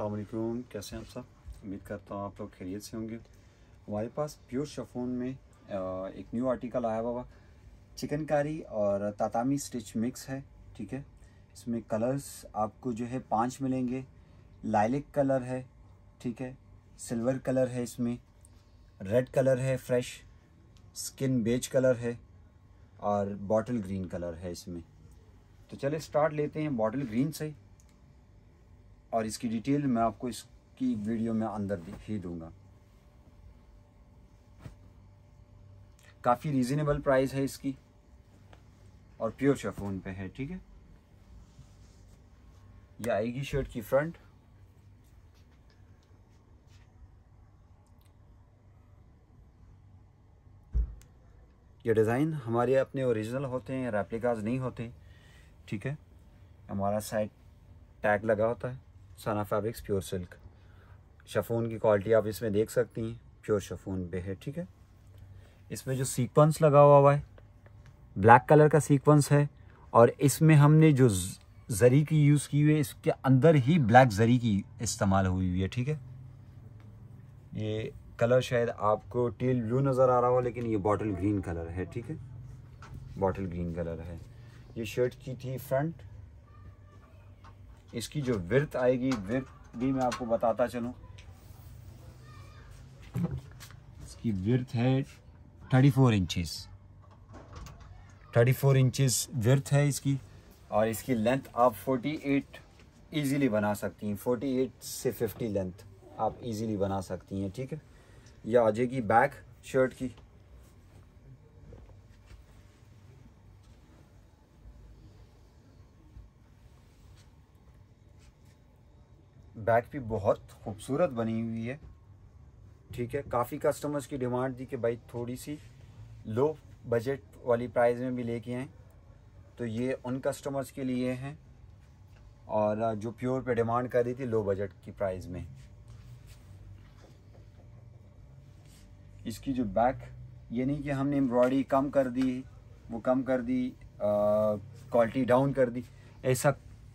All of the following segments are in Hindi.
अल्लाम कैसे हैं आप सब उम्मीद करता हूँ आप लोग खैरियत से होंगे हमारे पास प्योर शफोन में एक न्यू आर्टिकल आया हुआ चिकनकारी और तातामी स्टिच मिक्स है ठीक है इसमें कलर्स आपको जो है पांच मिलेंगे लाइलिक कलर है ठीक है सिल्वर कलर है इसमें रेड कलर है फ्रेश स्किन बेज कलर है और बॉटल ग्रीन कलर है इसमें तो चले स्टार्ट लेते हैं बॉटल ग्रीन से और इसकी डिटेल मैं आपको इसकी वीडियो में अंदर ही दूंगा काफ़ी रीज़नेबल प्राइस है इसकी और प्योर शेफोन पे है ठीक है यह आएगी शर्ट की फ्रंट ये डिज़ाइन हमारे अपने ओरिजिनल होते हैं रेप्लिकाज नहीं होते ठीक है हमारा साइड टैग लगा होता है Sana fabrics pure silk chiffon की क्वालिटी आप इसमें देख सकती हैं प्योर शफून पे है ठीक है इसमें जो सीक्वेंस लगा हुआ है ब्लैक कलर का सीक्वेंस है और इसमें हमने जो जरी की यूज़ की हुई है इसके अंदर ही ब्लैक जरी की इस्तेमाल हुई हुई है ठीक है ये कलर शायद आपको टील ब्लू नज़र आ रहा हो लेकिन ये बॉटल ग्रीन कलर है ठीक है बॉटल ग्रीन कलर है ये शर्ट की थी फ्रंट इसकी जो विर्थ आएगी विर्थ भी मैं आपको बताता चलूँ इसकी विर्थ है thirty four inches thirty four inches width है इसकी और इसकी लेंथ आप फोर्टी एट ईज़िली बना सकती हैं फोर्टी एट से फिफ्टी लेंथ आप इजीली बना सकती हैं ठीक है यह आ जाएगी बैक शर्ट की बैक भी बहुत खूबसूरत बनी हुई है ठीक है काफ़ी कस्टमर्स की डिमांड थी कि भाई थोड़ी सी लो बजट वाली प्राइस में भी लेके आएँ तो ये उन कस्टमर्स के लिए हैं और जो प्योर पे डिमांड कर रही थी लो बजट की प्राइस में इसकी जो बैक ये नहीं कि हमने एम्ब्रॉयडरी कम कर दी वो कम कर दी क्वालिटी डाउन कर दी ऐसा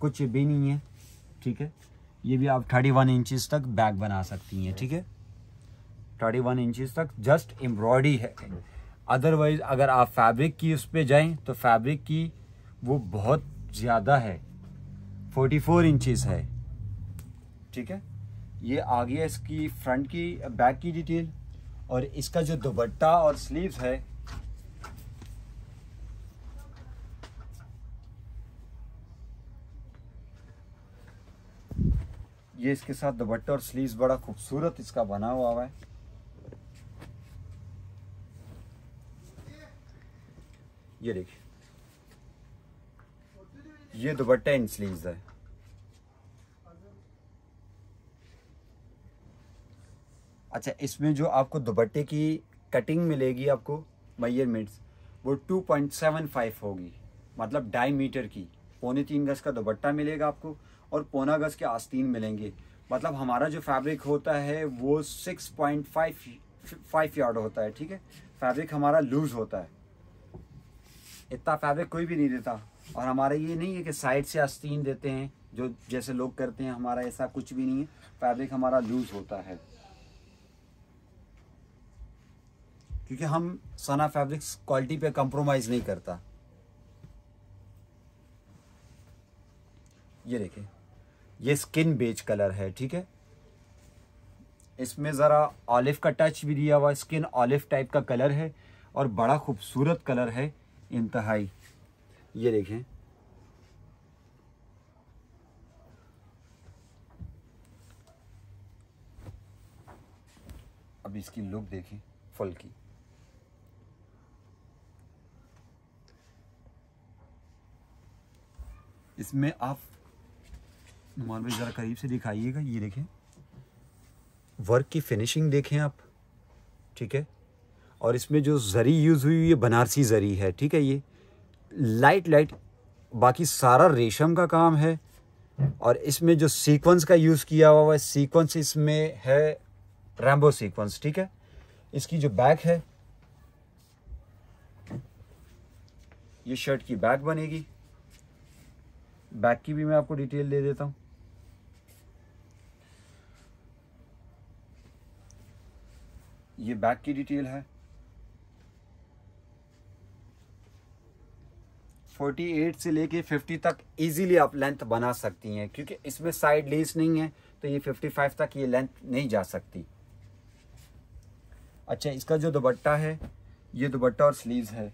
कुछ भी नहीं है ठीक है ये भी आप थर्टी वन इंचज़ तक बैग बना सकती हैं ठीक है थर्टी वन इंचज़ तक जस्ट एम्ब्रॉयडरी है अदरवाइज़ अगर आप फैब्रिक की उस पर जाएँ तो फैब्रिक की वो बहुत ज़्यादा है फोर्टी फोर इंचज़ है ठीक है ये आ गया इसकी फ्रंट की बैक की डिटेल और इसका जो दुपट्टा और स्लीव्स है ये इसके साथ दुपट्टा और स्लीव बड़ा खूबसूरत इसका बना हुआ है ये देखिए ये दुपट्टा इन स्लीव है अच्छा इसमें जो आपको दुपट्टे की कटिंग मिलेगी आपको मयरमेंट्स वो 2.75 होगी मतलब ढाई मीटर की पौने तीन गज का दुपट्टा मिलेगा आपको और पौना गज के आस्तीन मिलेंगे मतलब हमारा जो फैब्रिक होता है वो six point five five yard होता है ठीक है फैब्रिक हमारा लूज होता है इतना फैब्रिक कोई भी नहीं देता और हमारा ये नहीं है कि साइड से आस्तीन देते हैं जो जैसे लोग करते हैं हमारा ऐसा कुछ भी नहीं है फैब्रिक हमारा लूज होता है क्योंकि हम सना फैब्रिक्स क्वालिटी पे कंप्रोमाइज़ नहीं करता ये देखें ये स्किन बेज कलर है ठीक है इसमें ज़रा ऑलिव का टच भी दिया हुआ स्किन ऑलिव टाइप का कलर है और बड़ा खूबसूरत कलर है इंतहाई ये देखें अब इसकी लुक देखें फुल की इसमें आप नुमान ज़रा करीब से दिखाइएगा ये देखें वर्क की फिनिशिंग देखें आप ठीक है और इसमें जो ज़री यूज़ हुई ये बनारसी ज़री है ठीक है ये लाइट लाइट बाकी सारा रेशम का काम है और इसमें जो सीक्वेंस का यूज़ किया हुआ है सीक्वेंस इसमें है रैम्बो सीक्वेंस ठीक है इसकी जो बैक है ये शर्ट की बैक बनेगी बैक की भी मैं आपको डिटेल दे देता हूँ ये बैक की डिटेल है 48 से लेके 50 तक इजीली आप लेंथ बना सकती हैं क्योंकि इसमें साइड लेस नहीं है तो ये 55 तक ये लेंथ नहीं जा सकती अच्छा इसका जो दुपट्टा है ये दुबट्टा और स्लीव्स है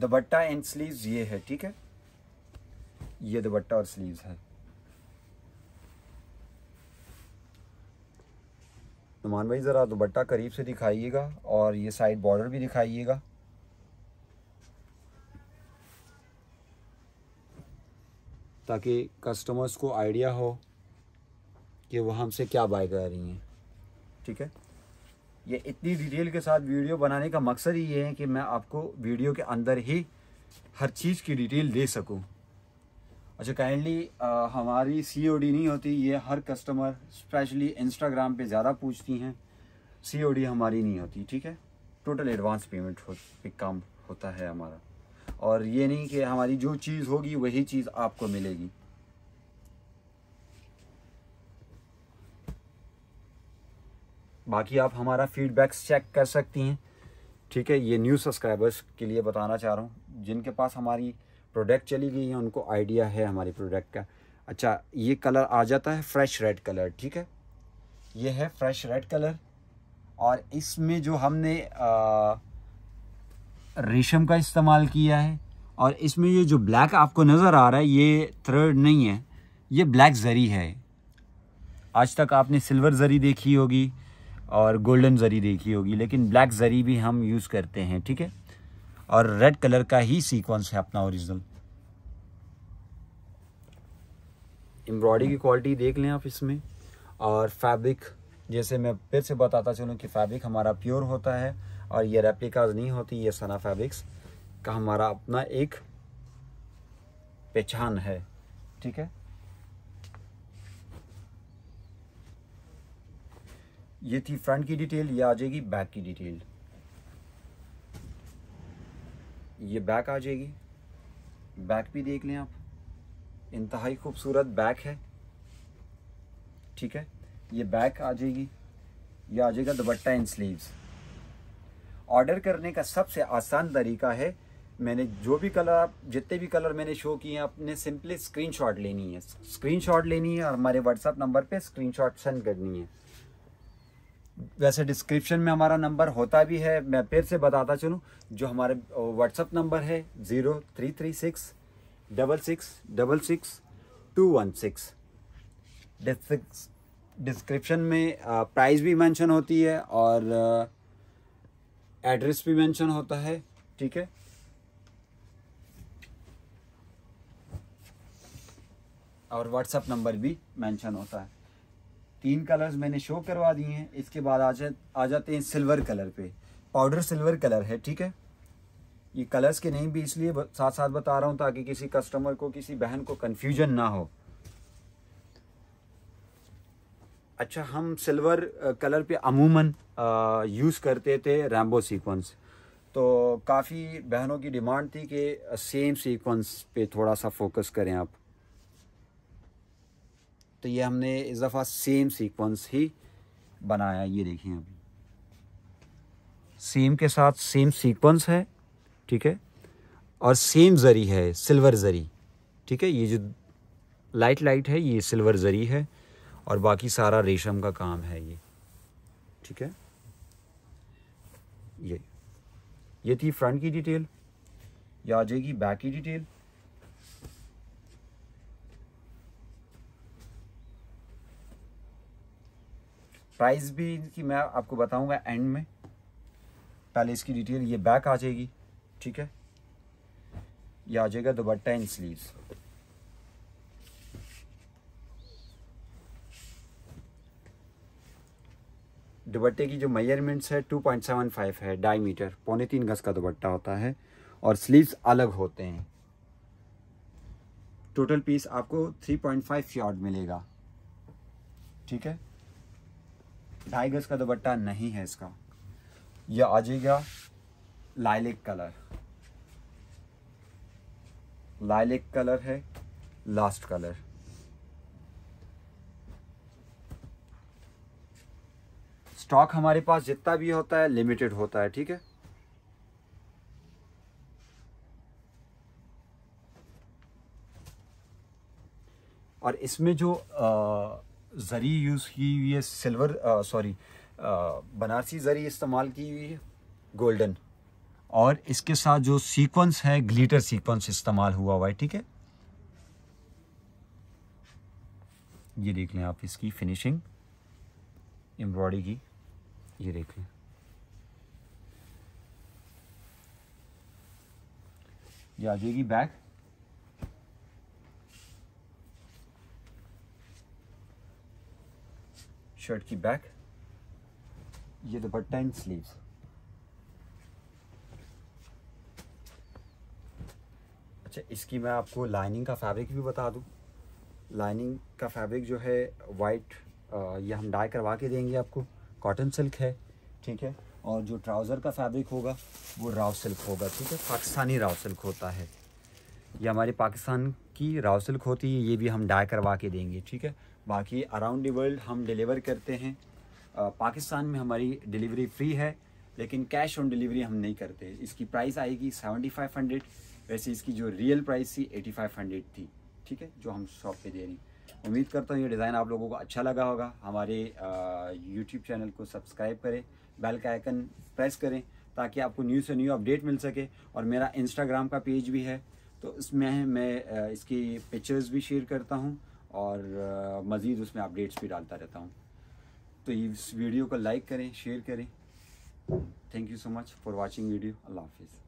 दुपट्टा एंड स्लीव्स ये है ठीक है ये दुपट्टा और स्लीव्स है नुमान भाई ज़रा दुबट्टा करीब से दिखाइएगा और ये साइड बॉर्डर भी दिखाइएगा ताकि कस्टमर्स को आइडिया हो कि वह हमसे क्या बाय कर रही हैं ठीक है ये इतनी डिटेल के साथ वीडियो बनाने का मकसद ही ये है कि मैं आपको वीडियो के अंदर ही हर चीज़ की डिटेल दे सकूं अच्छा काइंडली हमारी सी नहीं होती ये हर कस्टमर स्पेशली इंस्टाग्राम पे ज़्यादा पूछती हैं सी हमारी नहीं होती ठीक है टोटल एडवांस पेमेंट हो एक काम होता है हमारा और ये नहीं कि हमारी जो चीज़ होगी वही चीज़ आपको मिलेगी बाकी आप हमारा फीडबैक्स चेक कर सकती हैं ठीक है ये न्यू सब्सक्राइबर्स के लिए बताना चाह रहा हूँ जिनके पास हमारी प्रोडक्ट चली गई है उनको आइडिया है हमारे प्रोडक्ट का अच्छा ये कलर आ जाता है फ्रेश रेड कलर ठीक है ये है फ्रेश रेड कलर और इसमें जो हमने रेशम का इस्तेमाल किया है और इसमें ये जो ब्लैक आपको नज़र आ रहा है ये थ्रेड नहीं है ये ब्लैक ज़री है आज तक आपने सिल्वर ज़री देखी होगी और गोल्डन ज़री देखी होगी लेकिन ब्लैक ज़री भी हम यूज़ करते हैं ठीक है और रेड कलर का ही सीक्वेंस है अपना ओरिजिनल एम्ब्रॉयडरी की क्वालिटी देख लें आप इसमें और फैब्रिक जैसे मैं फिर से बताता चलूँ कि फैब्रिक हमारा प्योर होता है और ये रेप्लिकाज नहीं होती ये सना फैब्रिक्स का हमारा अपना एक पहचान है ठीक है ये थी फ्रंट की डिटेल ये आ जाएगी बैक की डिटेल ये बैक आ जाएगी बैक भी देख लें आप इंतहाई खूबसूरत बैक है ठीक है ये बैक आ जाएगी ये आ जाएगा दुपट्टा इन स्लीव्स ऑर्डर करने का सबसे आसान तरीका है मैंने जो भी कलर आप जितने भी कलर मैंने शो किए हैं आपने सिंपली स्क्रीनशॉट लेनी है स्क्रीनशॉट लेनी है और हमारे व्हाट्सअप नंबर पे स्क्रीनशॉट सेंड करनी है वैसे डिस्क्रिप्शन में हमारा नंबर होता भी है मैं फिर से बताता चलूँ जो हमारे व्हाट्सअप नंबर है zero three three six double six double six two one six description में प्राइस भी मेंशन होती है और एड्रेस भी मेंशन होता है ठीक है और व्हाट्सएप नंबर भी मेंशन होता है तीन कलर्स मैंने शो करवा दिए हैं इसके बाद आ जा आ जाते हैं सिल्वर कलर पे पाउडर सिल्वर कलर है ठीक है ये कलर्स के नहीं भी इसलिए साथ साथ बता रहा हूँ ताकि किसी कस्टमर को किसी बहन को कन्फ्यूजन ना हो अच्छा हम सिल्वर कलर पे अमूमन यूज़ करते थे रैम्बो सीक्वेंस तो काफ़ी बहनों की डिमांड थी कि सेम सीक्वेंस पे थोड़ा सा फोकस करें आप तो ये हमने इस दफ़ा सेम सीक्वेंस ही बनाया ये देखिए अभी सेम के साथ सेम सीक्वेंस है ठीक है और सेम ज़री है सिल्वर ज़री ठीक है ये जो लाइट लाइट है ये सिल्वर ज़री है और बाकी सारा रेशम का काम है ये ठीक है ये ये थी फ्रंट की डिटेल या आ जाएगी बैक की डिटेल प्राइस भी इनकी मैं आपको बताऊंगा एंड में पहले इसकी डिटेल ये बैक आ जाएगी ठीक है ये आ जाएगा दुपट्टा इन स्लीव्स दुपट्टे की जो मेजरमेंट्स है 2.75 है डाई मीटर पौने तीन गज का दुपट्टा होता है और स्लीव्स अलग होते हैं टोटल पीस आपको 3.5 पॉइंट यार्ड मिलेगा ठीक है ढाई गज का दुपट्टा नहीं है इसका यह आ जाएगा लाइलिक कलर लाइलिक कलर है लास्ट कलर स्टॉक हमारे पास जितना भी होता है लिमिटेड होता है ठीक है और इसमें जो आ, ज़री यूज़ की हुई है सिल्वर सॉरी बनारसी ज़री इस्तेमाल की हुई है गोल्डन और इसके साथ जो सीक्वेंस है ग्लिटर सीक्वेंस इस्तेमाल हुआ हुआ है ठीक है ये देख लें आप इसकी फिनिशिंग एम्ब्रॉयडरी की ये देख लें ये आ जाएगी बैक शर्ट की बैक ये दुपट्टा एंड स्लीव्स अच्छा इसकी मैं आपको लाइनिंग का फैब्रिक भी बता दूं लाइनिंग का फैब्रिक जो है वाइट ये हम डाई करवा के देंगे आपको कॉटन सिल्क है ठीक है और जो ट्राउज़र का फैब्रिक होगा वो राव सिल्क होगा ठीक है पाकिस्तानी राव सिल्क होता है ये हमारे पाकिस्तान की राव सिल्क होती है ये भी हम डाई करवा के देंगे ठीक है बाकी अराउंड दी वर्ल्ड हम डिलीवर करते हैं पाकिस्तान में हमारी डिलीवरी फ्री है लेकिन कैश ऑन डिलीवरी हम नहीं करते इसकी प्राइस आएगी सेवेंटी फाइव हंड्रेड वैसे इसकी जो रियल प्राइस थी एटी फाइव हंड्रेड थी ठीक है जो हम शॉप पे दे रहे हैं उम्मीद करता हूँ ये डिज़ाइन आप लोगों को अच्छा लगा होगा हमारे यूट्यूब चैनल को सब्सक्राइब करें बेल का आइकन प्रेस करें ताकि आपको न्यू से न्यू अपडेट मिल सके और मेरा इंस्टाग्राम का पेज भी है तो इसमें मैं इसकी पिक्चर्स भी शेयर करता हूँ और मज़ीद उसमें अपडेट्स भी डालता रहता हूँ तो इस वीडियो को लाइक करें शेयर करें thank you so much for watching video Allah हाफिज़